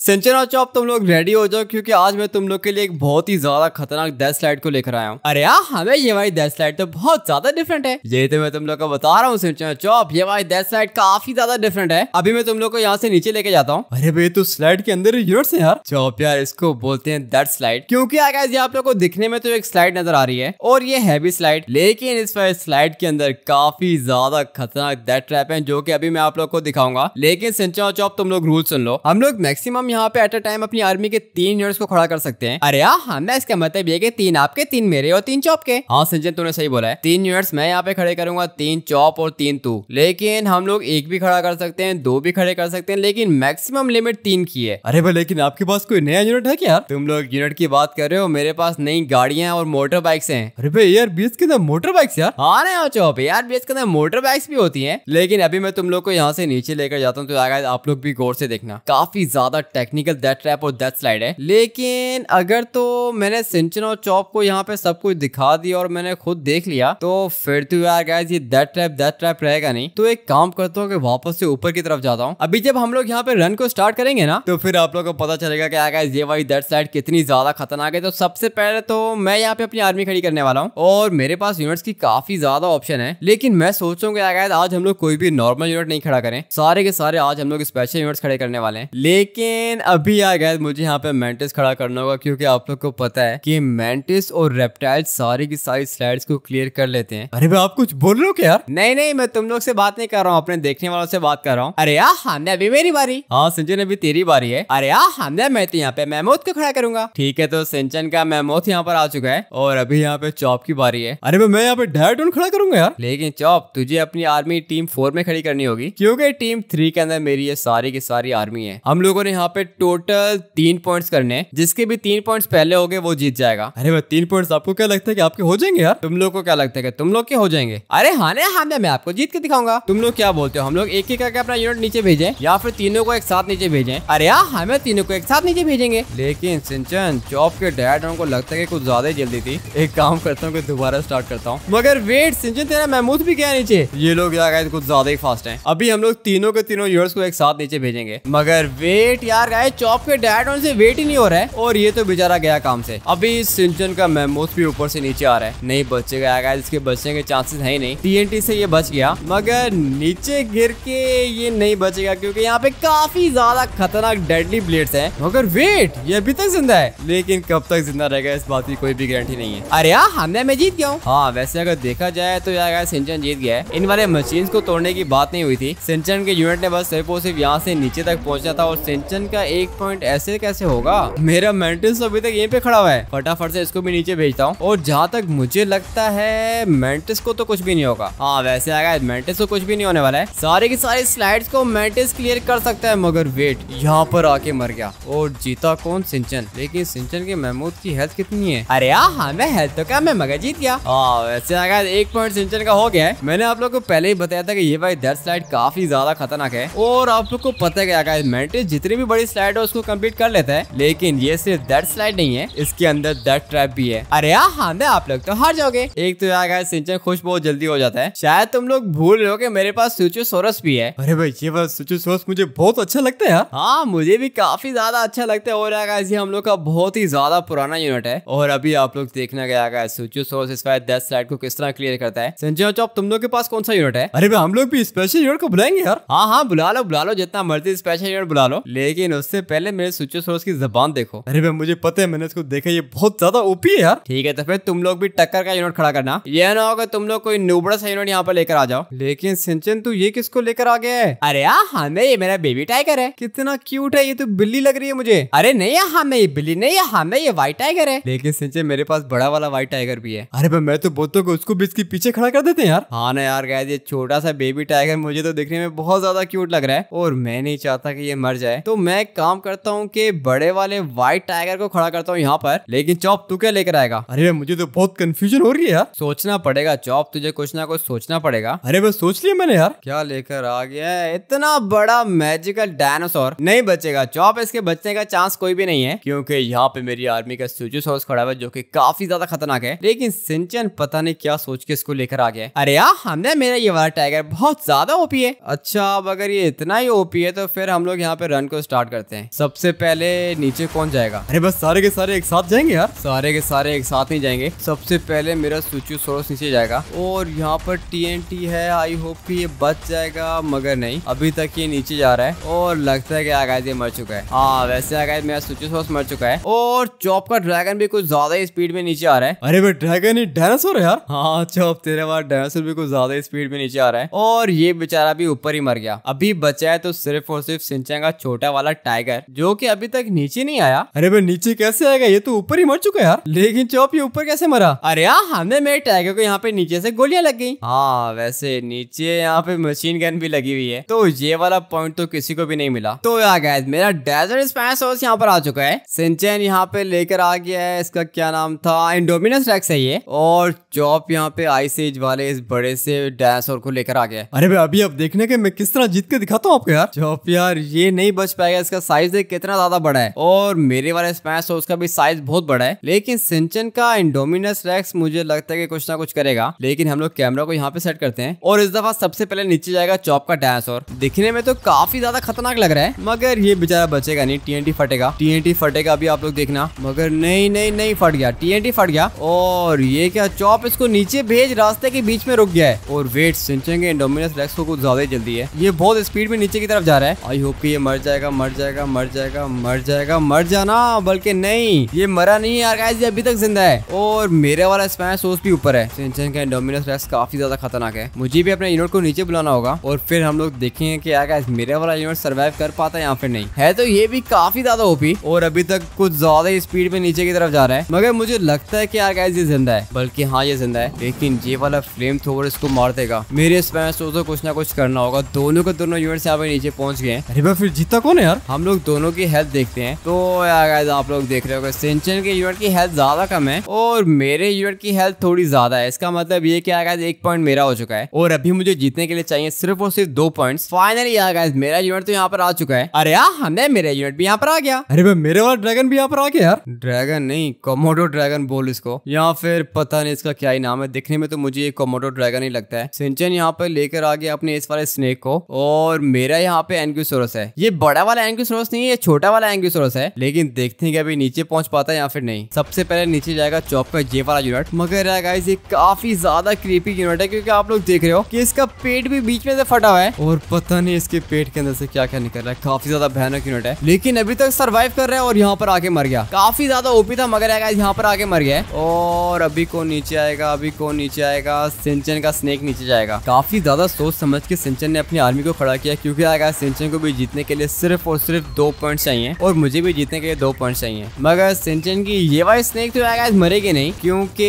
सिंचना चौप तुम लोग रेडी हो जाओ क्योंकि आज मैं तुम लोग के लिए एक बहुत ही ज्यादा खतरनाक डेथ लाइट को लेकर आया हूँ अरे यार हमें ये वाली डेथ लाइट तो बहुत ज्यादा डिफरेंट है ये तो मैं तुम लोग को बता रहा हूँ सिंचना चौप ये वाली डेस्ट लाइट काफी ज्यादा डिफरेंट है अभी मैं तुम लोग को यहाँ से नीचे लेके जाता हूँ अरे भाई तू स्लाइड के अंदर यूनिट है यार चौप यार इसको बोलते हैं डेथ स्लाइड क्योंकि आज आप लोग को दिखने में तो एक स्लाइड नजर आ रही है और ये हैवी स्लाइड लेकिन इस स्लाइड के अंदर काफी ज्यादा खतरनाक डेथ ट्रैप है जो की अभी मैं आप लोग को दिखाऊंगा लेकिन सिंचना चौप तुम लोग रूल सुन लो हम लोग मैक्सिमम यहाँ पे एट अ टाइम अपनी आर्मी के तीन यूनिट्स को खड़ा कर सकते हैं अरे हाँ मैं इसका मतलब ये कि तीन आपके तीन मेरे और तीन चौप के हाँ संजय तूने सही बोला है तीन यूनिट्स मैं यहाँ पे खड़े करूंगा तीन चौप और तीन तू लेकिन हम लोग एक भी खड़ा कर सकते हैं दो भी खड़े कर सकते हैं लेकिन मैक्सिमम लिमिट तीन की है अरे भाई लेकिन आपके पास कोई नया यूनिट है क्या तुम लोग यूनिट की बात कर रहे हो मेरे पास नई गाड़ियां और मोटर बाइक्स है अरे भाई यार बीस के अंदर मोटर बाइक्स यार हाँ ना चौप यार बीस के अंदर मोटर बाइक्स भी होती है लेकिन अभी मैं तुम लोग को यहाँ से नीचे लेकर जाता हूँ तो आप लोग भी गौर से देखना काफी ज्यादा टेक्निकल दैट ट्रैप और दैट स्लाइड है लेकिन अगर तो मैंने सिंचन और चौप को यहाँ पे सब कुछ दिखा दिया और मैंने खुद देख लिया तो फिर तो यार गाइस ये दैट ट्रैप दैट ट्रैप रहेगा नहीं तो एक काम करता हूँ कि वापस से ऊपर की तरफ जाता हूँ अभी जब हम लोग यहाँ पे रन को स्टार्ट करेंगे ना तो फिर आप लोग को पता चलेगा कि गाइज ये वाई दैट स्लाइड कितनी ज्यादा खतरनाक है तो सबसे पहले तो मैं यहाँ पे अपनी आर्मी खड़ी करने वाला हूँ और मेरे पास यूनिट्स की काफी ज्यादा ऑप्शन है लेकिन मैं सोचूंगा रहा गाइज आज हम लोग कोई भी नॉर्मल यूनिट नहीं खड़ा करें सारे के सारे आज हम लोग स्पेशल यूनिट्स खड़े करने वाले हैं लेकिन लेकिन अभी आ गया मुझे यहाँ पे मेंटिस खड़ा करना होगा क्योंकि आप लोग को पता है कि मेंटिस और रेप्टाइल सारी की सारी स्लाइड्स को क्लियर कर लेते हैं अरे भाई आप कुछ बोल रहे हो क्या यार नहीं नहीं मैं तुम लोग से बात नहीं कर रहा हूँ अपने देखने वालों से बात कर रहा हूँ अरे यार हमने हाँ, अभी मेरी बारी हाँ सिंचन अभी तेरी बारी है अरे यार हमने हाँ, मैं तो यहाँ पे महमूद को खड़ा करूंगा ठीक है तो सिंचन का महमूद यहाँ पर आ चुका है और अभी यहाँ पे चौप की बारी है अरे मैं यहाँ पे डायरेक्ट डोन खड़ा करूंगा यार लेकिन चौप तुझे अपनी आर्मी टीम फोर में खड़ी करनी होगी क्योंकि टीम थ्री के अंदर मेरी ये सारी की सारी आर्मी है हम लोगों ने यहाँ पे पे टोटल तीन पॉइंट्स करने हैं जिसके भी तीन पॉइंट्स पहले हो गए वो जीत जाएगा अरे भाई तीन पॉइंट्स आपको क्या लगता है कि आपके हो जाएंगे यार तुम लोग को क्या लगता है कि तुम लोग के हो जाएंगे अरे हाँ ना हाँ मैं आपको जीत के दिखाऊंगा तुम लोग क्या बोलते हो हम लोग एक एक करके अपना यूनिट नीचे भेजे या फिर तीनों को एक साथ नीचे भेजे अरे यार हाँ, हमें हाँ, तीनों को एक साथ नीचे भेजेंगे लेकिन सिंचन चौप के डैड को लगता है कि कुछ ज्यादा जल्दी थी एक काम करता हूँ दोबारा स्टार्ट करता हूँ मगर वेट सिंचन तेरा महमूद भी क्या नीचे ये लोग कुछ ज्यादा ही फास्ट है अभी हम लोग तीनों के तीनों यूनिट्स को एक साथ नीचे भेजेंगे मगर वेट यार बाहर गए चौप के डैड होने से वेट ही नहीं हो रहा है और ये तो बेचारा गया काम से अभी सिंचन का मेमोस भी ऊपर से नीचे आ रहा है नहीं बच्चे गया गया इसके बचने के चांसेस है ही नहीं टीएनटी से ये बच गया मगर नीचे गिर के ये नहीं बचेगा क्योंकि यहाँ पे काफी ज्यादा खतरनाक डेडली ब्लेड्स हैं मगर वेट ये अभी तक जिंदा है लेकिन कब तक जिंदा रहेगा इस बात की कोई भी गारंटी नहीं है अरे यार हमने मैं जीत गया हूँ हाँ वैसे अगर देखा जाए तो यार सिंचन जीत गया है इन वाले मशीन को तोड़ने की बात नहीं हुई थी सिंचन के यूनिट ने बस सिर्फ और सिर्फ यहाँ से नीचे तक पहुंचा था और सिंचन का का एक पॉइंट ऐसे कैसे होगा मेरा मेंटल्स अभी तक यहीं पे खड़ा हुआ है फटाफट से इसको भी नीचे भेजता हूँ और जहाँ तक मुझे लगता है मेंटिस को तो कुछ भी नहीं होगा हाँ वैसे आएगा मेंटिस को कुछ भी नहीं होने वाला है सारे की सारी स्लाइड को मेंटिस क्लियर कर सकता है मगर वेट यहाँ पर आके मर गया और जीता कौन सिंचन लेकिन सिंचन के महमूद की हेल्थ कितनी है अरे यार हमें हाँ, हेल्थ तो क्या मैं मगर जीत गया हाँ वैसे आएगा एक पॉइंट सिंचन का हो गया है मैंने आप लोग को पहले ही बताया था की ये भाई दर्द स्लाइड काफी ज्यादा खतरनाक है और आप लोग को पता क्या मेंटिस जितनी भी बड़ी जितनी स्लाइड है उसको कम्प्लीट कर लेता है लेकिन ये सिर्फ दर्द स्लाइड नहीं है इसके अंदर दर्द ट्रैप भी है अरे यार हाँ आप लोग तो हार जाओगे एक तो यार सिंचन खुश बहुत जल्दी हो जाता है शायद तुम लोग भूल रहे हो की मेरे पास सुचू सोरस भी है अरे भाई ये बात सुचू सोरस मुझे बहुत अच्छा लगता है हाँ मुझे भी काफी ज्यादा अच्छा लगता है और यार ये हम लोग का बहुत ही ज्यादा पुराना यूनिट है और अभी आप लोग देखना गया सुचू सोरस इस बार दस स्लाइड को किस तरह क्लियर करता है संजय चौप तुम लोग के पास कौन सा यूनिट है अरे भाई हम लोग भी स्पेशल यूनिट को बुलाएंगे यार हाँ हाँ बुला लो बुला लो जितना मर्जी स्पेशल यूनिट बुला लो लेकिन लेकिन उससे पहले मेरे सुचो सुचोसोरस की जबान देखो अरे भाई मुझे पता है मैंने इसको देखा ये बहुत ज्यादा ओपी है यार ठीक है तो फिर तुम लोग भी टक्कर का यूनिट खड़ा करना ये ना होगा तुम लोग कोई नुबड़ा सा यूनिट यहाँ पर लेकर आ जाओ लेकिन सिंचन तू ये किसको लेकर आ गया है अरे यार हमें हाँ, ये मेरा बेबी टाइगर है कितना क्यूट है ये तो बिल्ली लग रही है मुझे अरे नहीं है हमें हाँ, ये बिल्ली नहीं है हमें हाँ, ये व्हाइट टाइगर है लेकिन सिंचन मेरे पास बड़ा वाला व्हाइट टाइगर भी है अरे भाई मैं तो बोलता हूँ उसको भी इसके पीछे खड़ा कर देते हैं यार हाँ ना यार गाय छोटा सा बेबी टाइगर मुझे तो देखने में बहुत ज्यादा क्यूट लग रहा है और मैं नहीं चाहता की ये मर जाए तो मैं मैं काम करता हूँ कि बड़े वाले व्हाइट टाइगर को खड़ा करता हूँ यहाँ पर लेकिन चौप तू क्या लेकर आएगा अरे मुझे तो बहुत कंफ्यूजन हो रही है यार सोचना पड़ेगा चौप तुझे कुछ ना कुछ सोचना पड़ेगा अरे बस सोच लिया मैंने यार क्या लेकर आ गया इतना बड़ा मैजिकल डायनासोर नहीं बचेगा चौप इसके बचने का चांस कोई भी नहीं है क्योंकि यहाँ पे मेरी आर्मी का सुजू हाउस खड़ा हुआ जो की काफी ज्यादा खतरनाक है लेकिन सिंचन पता नहीं क्या सोच के इसको लेकर आ गया अरे यार हमने मेरा ये वाला टाइगर बहुत ज्यादा ओपी है अच्छा अब अगर ये इतना ही ओपी है तो फिर हम लोग यहाँ पे रन को स्टार्ट स्टार्ट करते हैं सबसे पहले नीचे कौन जाएगा अरे बस सारे के सारे एक साथ जाएंगे यार सारे के सारे एक साथ नहीं जाएंगे सबसे पहले मेरा सुचू सोरस नीचे जाएगा और यहाँ पर टी है आई होप की ये बच जाएगा मगर नहीं अभी तक ये नीचे जा रहा है और लगता है की आगाज ये मर चुका है हाँ वैसे आगाज मेरा सुचू सोरस मर चुका है और चौप का ड्रैगन भी कुछ ज्यादा स्पीड में नीचे आ रहा है अरे भाई ड्रैगन ही डायनासोर है यार हाँ चौप तेरे बाद डायनासोर भी कुछ ज्यादा स्पीड में नीचे आ रहा है और ये बेचारा भी ऊपर ही मर गया अभी बचा है तो सिर्फ और सिर्फ सिंचा का छोटा वाला टाइगर जो कि अभी तक नीचे नहीं आया अरे भाई नीचे कैसे आएगा ये तो ऊपर ही मर चुका यार लेकिन चौप ये ऊपर कैसे मरा अरे यार हमें मेरे टाइगर को यहाँ पे नीचे से गोलियां लग गई हाँ वैसे नीचे यहाँ पे मशीन गन भी लगी हुई है तो ये वाला पॉइंट तो किसी को भी नहीं मिला तो यार गैस मेरा डेजर्ट स्पैश हाउस यहाँ पर आ चुका है सिंचन यहाँ पे लेकर आ गया है इसका क्या नाम था इंडोमिनस रेक्स है ये और चौप यहाँ पे आइस एज वाले इस बड़े से डायनासोर को लेकर आ गया अरे भाई अभी अब देखने के मैं किस तरह जीत के दिखाता हूँ आपको यार चौप यार ये नहीं बच पाएगा इसका साइज देख कितना ज्यादा बड़ा है और मेरे वाले स्मैश उसका भी साइज बहुत बड़ा है लेकिन सिंचन का इंडोमिनस रेक्स मुझे लगता है कि कुछ ना कुछ करेगा लेकिन हम लोग कैमरा को यहाँ पे सेट करते हैं और इस दफा सबसे पहले नीचे जाएगा चौप का डायनासोर दिखने में तो काफी ज्यादा खतरनाक लग रहा है मगर ये बेचारा बचेगा नहीं टीएनटी फटेगा टीएनटी फटेगा अभी आप लोग देखना मगर नहीं नहीं नहीं फट गया टीएनटी फट गया और ये क्या चौप इसको नीचे भेज रास्ते के बीच में रुक गया है और वेट सिंचन के इंडोमिनस रेक्स को कुछ ज्यादा जल्दी है ये बहुत स्पीड में नीचे की तरफ जा रहा है आई होप ये मर जाएगा मर जाएगा मर जाएगा मर जाएगा मर जाना बल्कि नहीं ये मरा नहीं है यार गाइस ये अभी तक जिंदा है और मेरे वाला स्मैश सोच भी ऊपर है डोमिनस काफी ज्यादा खतरनाक है मुझे भी अपने यूनिट को नीचे बुलाना होगा और फिर हम लोग देखेंगे की यार गाइस मेरे वाला यूनिट सर्वाइव कर पाता है यहाँ फिर नहीं है तो ये भी काफी ज्यादा ओपी और अभी तक कुछ ज्यादा स्पीड में नीचे की तरफ जा रहा है मगर मुझे लगता है की यार गाइस ये जिंदा है बल्कि हाँ ये जिंदा है लेकिन ये वाला फ्लेम थ्रोवर इसको मार देगा मेरे स्मैश सोचो कुछ ना कुछ करना होगा दोनों के दोनों यूनिट यहाँ पे नीचे पहुंच गए हैं अरे फिर जीता कौन है यार हम लोग दोनों की हेल्थ देखते हैं तो यार आप लोग देख रहे हो सिंचन के यूनिट की हेल्थ ज्यादा कम है और मेरे यूनिट की हेल्थ थोड़ी ज्यादा है इसका मतलब ये क्या आगाज एक पॉइंट मेरा हो चुका है और अभी मुझे जीतने के लिए चाहिए सिर्फ और सिर्फ दो पॉइंट फाइनली आगाज मेरा यूनिट तो यहाँ पर आ चुका है अरे यार हमें मेरा यूनिट भी यहाँ पर आ गया अरे भाई मेरे वाला ड्रैगन भी यहाँ पर आ गया यार ड्रैगन नहीं कोमोडो ड्रैगन बोल इसको या फिर पता नहीं इसका क्या ही नाम है दिखने में तो मुझे ये कोमोडो ड्रैगन ही लगता है सिंचन यहाँ पर लेकर आ गया अपने इस वाले स्नेक को और मेरा यहाँ पे एनक्यूसोरस है ये बड़ा वाला एनक्यू एंग्यूसोरस नहीं है छोटा वाला एंग्यूसोरस है लेकिन देखते हैं कि अभी नीचे पहुंच पाता है या फिर नहीं सबसे पहले नीचे जाएगा चौप का जे वाला यूनिट मगर गाइस ये काफी ज्यादा क्रीपी यूनिट है क्योंकि आप लोग देख रहे हो कि इसका पेट भी बीच में से फटा हुआ है और पता नहीं इसके पेट के अंदर से क्या क्या निकल रहा है काफी ज्यादा भयानक यूनिट है लेकिन अभी तक सर्वाइव कर रहे हैं और यहाँ पर आके मर गया काफी ज्यादा ओपी था मगर गाइस यहाँ पर आके मर गया और अभी कौन नीचे आएगा अभी कौन नीचे आएगा सिंचन का स्नेक नीचे जाएगा काफी ज्यादा सोच समझ के सिंचन ने अपनी आर्मी को खड़ा किया क्योंकि आएगा सिंचन को भी जीतने के लिए सिर्फ और सिर्फ दो पॉइंट चाहिए और मुझे भी जीतने के लिए दो पॉइंट चाहिए मगर सिंचन की ये वाली स्नेक तो आज मरेगी नहीं क्योंकि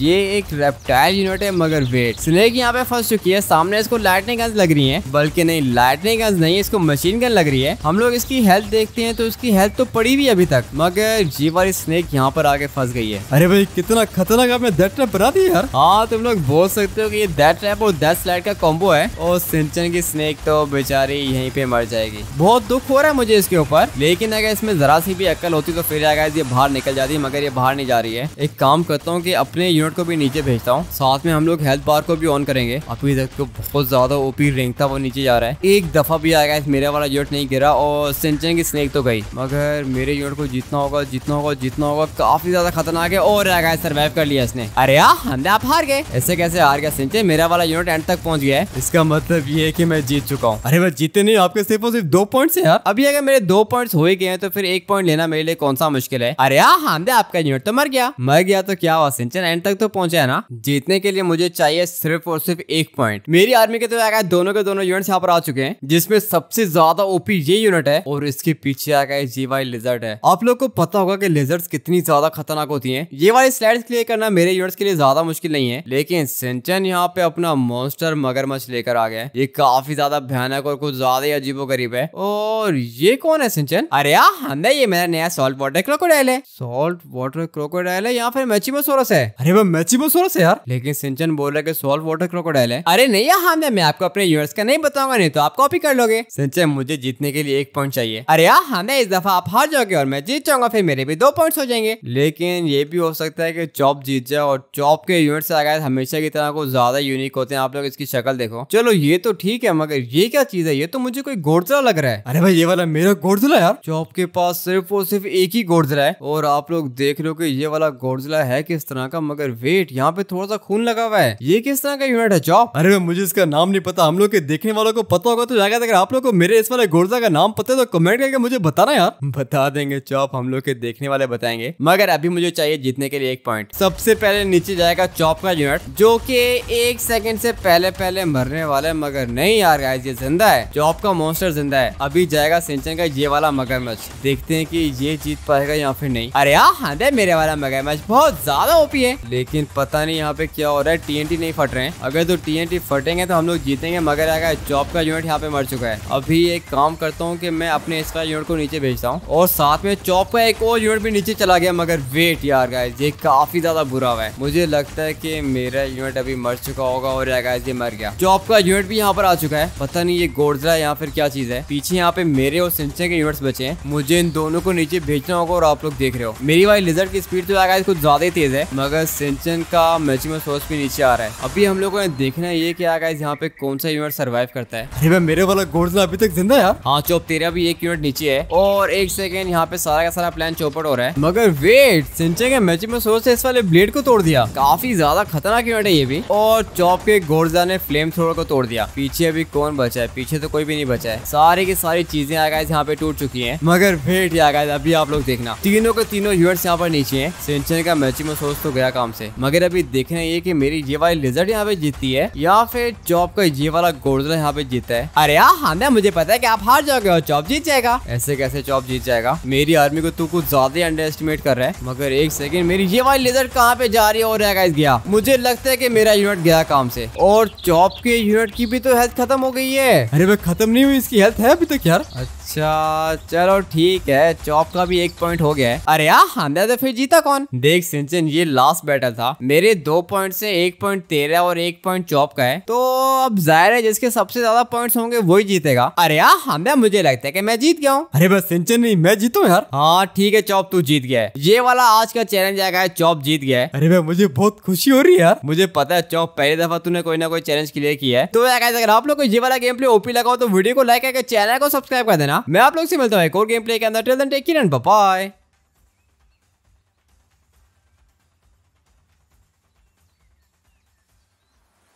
ये एक रेप्टाइल यूनिट है मगर वेट स्नेक यहाँ पे फंस चुकी है सामने इसको लाइटनिंग गंज लग रही है बल्कि नहीं लाइटनिंग गंज नहीं इसको मशीन गन लग रही है हम लोग इसकी हेल्थ देखते हैं तो इसकी हेल्थ तो पड़ी हुई अभी तक मगर ये वाली स्नेक यहाँ पर आगे फंस गई है अरे भाई कितना खतरनाक आपने दैट ट्रैप बना दी यार हाँ तुम लोग बोल सकते हो कि ये दैट ट्रैप और दैट स्लाइड का कॉम्बो है और सिंचन की स्नेक तो बेचारी यहीं पे मर जाएगी बहुत दुख हो रहा है है मुझे इसके ऊपर लेकिन अगर इसमें जरा सी भी अक्ल होती तो फिर आएगा ये बाहर निकल जाती है मगर ये बाहर नहीं जा रही है एक काम करता हूँ की अपने यूनिट को भी नीचे भेजता हूँ साथ में हम लोग हेल्थ बार को भी ऑन करेंगे अभी तक तो बहुत ज्यादा ओपी रैंक था वो नीचे जा रहा है एक दफा भी आएगा इस मेरे वाला यूनिट नहीं गिरा और सिंचन की स्नेक तो गई मगर मेरे यूनिट को जीतना होगा जीतना होगा जीतना होगा काफी ज्यादा खतरनाक है और आएगा सर्वाइव कर लिया इसने अरे यार हमने आप हार गए ऐसे कैसे हार गया सिंचन मेरा वाला यूनिट एंड तक पहुंच गया है इसका मतलब ये है कि मैं जीत चुका हूँ अरे मैं जीते नहीं आपके सिर्फ और सिर्फ दो पॉइंट है यार अभी भी अगर मेरे दो पॉइंट्स हो ही गए हैं तो फिर एक पॉइंट लेना मेरे लिए कौन सा मुश्किल है अरे हाँ दे आपका यूनिट तो मर गया मर गया तो क्या हुआ सिंचन एंड तक तो पहुंचे है ना जीतने के लिए मुझे चाहिए सिर्फ और सिर्फ एक पॉइंट मेरी आर्मी के तो दोनों के दोनों यूनिट यहाँ पर आ चुके हैं जिसमें सबसे ज्यादा ओपी ये यूनिट है और इसके पीछे आ गए जी वाई लिजर्ट है आप लोग को पता होगा की लिजर्ट कितनी ज्यादा खतरनाक होती है ये वाली स्लाइड क्लियर करना मेरे यूनिट के लिए ज्यादा मुश्किल नहीं है लेकिन सिंचन यहाँ पे अपना मॉन्स्टर मगरमच्छ लेकर आ गया ये काफी ज्यादा भयानक और कुछ ज्यादा ही अजीबो गरीब है और ये कौन है सिंचन अरे यार हंदा ये मेरा नया सॉल्ट वाटर क्रोकोडाइल है सॉल्ट वाटर क्रोकोडाइल है या फिर मैचिमोसोरस है अरे वो मैचिमोसोरस है यार लेकिन सिंचन बोल रहे की सॉल्ट वाटर क्रोकोडाइल है अरे नहीं यार हंदा हाँ, मैं आपको अपने यूनिवर्स का नहीं बताऊंगा नहीं तो आप कॉपी कर लोगे सिंचन मुझे जीतने के लिए एक पॉइंट चाहिए अरे यार हंदा हाँ, इस दफा आप हार जाओगे और मैं जीत जाऊंगा फिर मेरे भी दो पॉइंट हो जाएंगे लेकिन ये भी हो सकता है की चॉप जीत जाए और चॉप के यूनिट से आगे हमेशा की तरह को ज्यादा यूनिक होते हैं आप लोग इसकी शक्ल देखो चलो ये तो ठीक है मगर ये क्या चीज है ये तो मुझे कोई गोड़सा लग रहा है अरे भाई ये वाला वाला मेरा गोडजिला यार जो आपके पास सिर्फ और सिर्फ एक ही गोडजिला है और आप लोग देख रहे हो कि ये वाला गोडजिला है किस तरह का मगर वेट यहाँ पे थोड़ा सा खून लगा हुआ है ये किस तरह का यूनिट है चौप अरे मुझे इसका नाम नहीं पता हम लोग के देखने वालों को पता होगा तो जाएगा अगर आप लोग को मेरे इस वाले गोडजा का नाम पता है तो कमेंट करके मुझे बताना यार बता देंगे चौप हम लोग के देखने वाले बताएंगे मगर अभी मुझे चाहिए जीतने के लिए एक पॉइंट सबसे पहले नीचे जाएगा चॉप का यूनिट जो की एक सेकेंड से पहले पहले मरने वाला है मगर नहीं यार गाइस ये जिंदा है चौप का मॉन्स्टर जिंदा है अभी जाएगा सिंचन का ये वाला मगरमच्छ देखते हैं कि ये जीत पाएगा या फिर नहीं अरे यार हाँ मेरे वाला मगरमच्छ बहुत ज्यादा ओपी है लेकिन पता नहीं यहाँ पे क्या हो रहा है टीएनटी नहीं फट रहे हैं अगर तो टीएनटी फटेंगे तो हम लोग जीतेंगे मगर आगे चौप का यूनिट यहाँ पे मर चुका है अभी एक काम करता हूँ की मैं अपने इसका यूनिट को नीचे भेजता हूँ और साथ में चौप का एक और यूनिट भी नीचे चला गया मगर वेट यार गाइज ये काफी ज्यादा बुरा हुआ है मुझे लगता है की मेरा यूनिट अभी मर चुका होगा और गाइज ये मर गया चौप का यूनिट भी यहाँ पर आ चुका है पता नहीं ये गोडरा यहाँ फिर क्या चीज है पीछे यहाँ पे मेरे और सिंचे के यूनिट्स बचे हैं मुझे इन दोनों को नीचे भेजना होगा और आप लोग देख रहे हो मेरी वाली लिजर्ट की स्पीड तो आगे कुछ ज्यादा ही तेज है मगर सिंचन का मैचिंग सोर्स भी नीचे आ रहा है अभी हम लोग को देखना ये की आगे यहाँ पे कौन सा यूनिट सर्वाइव करता है अरे भाई मेरे वाला घोड़ला तो अभी तक जिंदा है हाँ चौप तेरा भी एक यूनिट नीचे है और एक सेकेंड यहाँ पे सारा का सारा प्लान चौपट हो रहा है मगर वेट सिंचन के मैच में सोच इस वाले ब्लेड को तोड़ दिया काफी ज्यादा खतरनाक यूनिट है ये भी और चौप के गोरजा ने फ्लेम थ्रोर को तोड़ दिया पीछे अभी कौन बचा है पीछे तो कोई भी नहीं बचा है सारी की सारी चीजें आगे गाइस यहाँ पे टूट चुकी है मगर वेट या गाइस अभी आप लोग देखना तीनों के तीनों यूर्स यहाँ पर नीचे है सेंचन का मैचिंग में सोच तो गया काम से मगर अभी देखना ये की मेरी ये वाली रिजल्ट यहाँ पे जीतती है या फिर चौप का ये वाला गोल्डन यहाँ पे जीता है अरे यहाँ हाँ मुझे पता है की आप हार जाओगे और चौप जीत जाएगा ऐसे कैसे चौप जीत जाएगा मेरी आर्मी को तू कुछ ज्यादा ही अंडर एस्टिमेट कर रहा है मगर एक सेकेंड मेरी ये वाली लेजर कहाँ पे जा रही है और गाइस गया मुझे लगता है की मेरा यूनिट गया काम से और चौप के यूनिट की भी तो हेल्थ खत्म हो गई है अरे भाई खत्म नहीं हुई इसकी हेल्थ है अभी तक तो यार अच्छा चलो ठीक है चौप का भी एक पॉइंट हो गया है अरे यार हांदा तो फिर जीता कौन देख सिंचन ये लास्ट बैटल था मेरे दो पॉइंट से एक पॉइंट तेरह और एक पॉइंट चौप का है तो अब जाहिर है जिसके सबसे ज्यादा पॉइंट्स होंगे वही जीतेगा अरे यार हांदा मुझे लगता है की मैं जीत गया हूँ अरे बस सिंचन नहीं मैं जीतू यार हाँ ठीक है चौप तू जीत गया है ये वाला आज का चैलेंज आएगा चौप जीत गया अरे भाई मुझे बहुत खुशी हो रही है यार मुझे पता है चौप पहली दफा तूने कोई ना कोई चैलेंज क्लियर किया है तो अगर आप लोग को ये वाला गेम प्ले ओपी लगाओ तो वीडियो को लाइक करके चैनल को सब्सक्राइब कर देना लेना मैं आप लोग से मिलता हूँ एक और गेम प्ले के अंदर टेक बाय